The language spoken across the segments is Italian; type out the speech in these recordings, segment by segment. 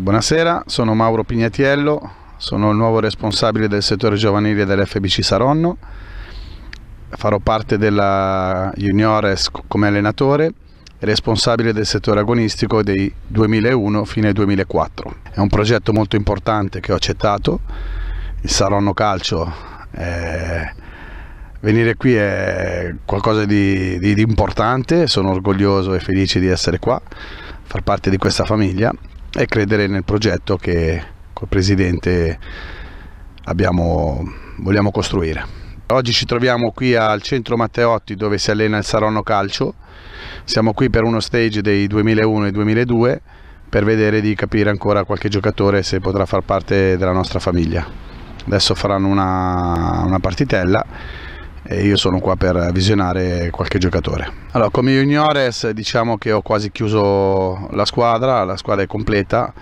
buonasera, sono Mauro Pignatiello, sono il nuovo responsabile del settore giovanile dell'FBC Saronno, farò parte della Juniores come allenatore e responsabile del settore agonistico dei 2001 fino ai 2004. È un progetto molto importante che ho accettato, il Saronno Calcio, eh, venire qui è qualcosa di, di, di importante, sono orgoglioso e felice di essere qua, far parte di questa famiglia e credere nel progetto che col Presidente abbiamo, vogliamo costruire. Oggi ci troviamo qui al centro Matteotti dove si allena il Saronno Calcio, siamo qui per uno stage dei 2001 e 2002 per vedere di capire ancora qualche giocatore se potrà far parte della nostra famiglia. Adesso faranno una, una partitella e io sono qua per visionare qualche giocatore. Allora, come juniores diciamo che ho quasi chiuso la squadra, la squadra è completa,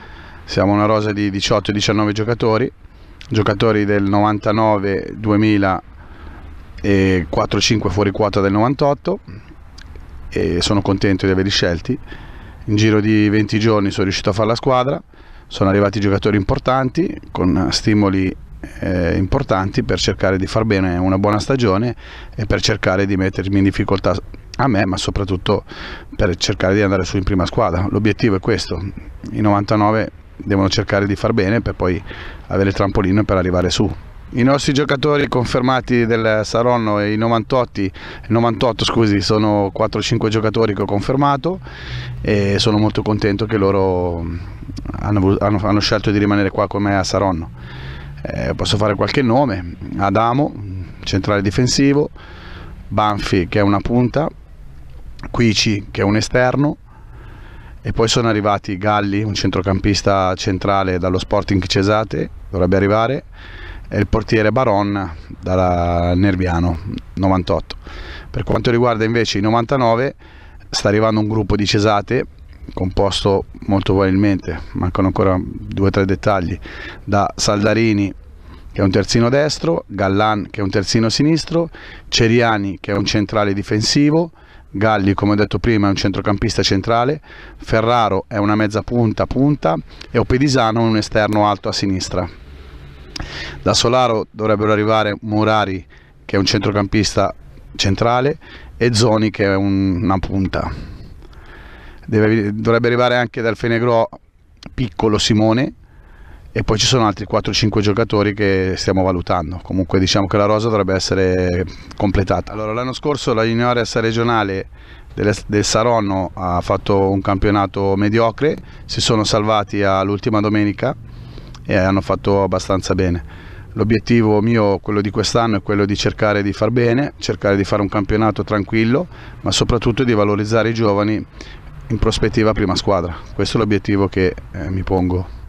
siamo una rosa di 18-19 giocatori, giocatori del 99, 2000 e 4-5 fuori quota del 98 e sono contento di averli scelti. In giro di 20 giorni sono riuscito a fare la squadra, sono arrivati giocatori importanti con stimoli eh, importanti per cercare di far bene una buona stagione e per cercare di mettermi in difficoltà a me ma soprattutto per cercare di andare su in prima squadra l'obiettivo è questo i 99 devono cercare di far bene per poi avere il trampolino per arrivare su i nostri giocatori confermati del Saronno e i 98, 98 scusi, sono 4-5 giocatori che ho confermato e sono molto contento che loro hanno, hanno, hanno scelto di rimanere qua con me a Saronno eh, posso fare qualche nome, Adamo, centrale difensivo, Banfi che è una punta, Quici che è un esterno e poi sono arrivati Galli, un centrocampista centrale dallo Sporting Cesate, dovrebbe arrivare, e il portiere Baron dalla Nerviano 98. Per quanto riguarda invece i 99 sta arrivando un gruppo di Cesate composto molto probabilmente, mancano ancora due o tre dettagli, da Saldarini che è un terzino destro, Gallan che è un terzino sinistro, Ceriani che è un centrale difensivo, Galli come ho detto prima è un centrocampista centrale, Ferraro è una mezza punta a punta e Opedisano un esterno alto a sinistra. Da Solaro dovrebbero arrivare Murari che è un centrocampista centrale e Zoni che è un, una punta deve, dovrebbe arrivare anche dal Fenegro piccolo Simone e poi ci sono altri 4-5 giocatori che stiamo valutando. Comunque diciamo che la rosa dovrebbe essere completata. Allora, l'anno scorso la juniores regionale del Saronno ha fatto un campionato mediocre, si sono salvati all'ultima domenica e hanno fatto abbastanza bene. L'obiettivo mio, quello di quest'anno, è quello di cercare di far bene, cercare di fare un campionato tranquillo, ma soprattutto di valorizzare i giovani in prospettiva prima squadra. Questo è l'obiettivo che eh, mi pongo.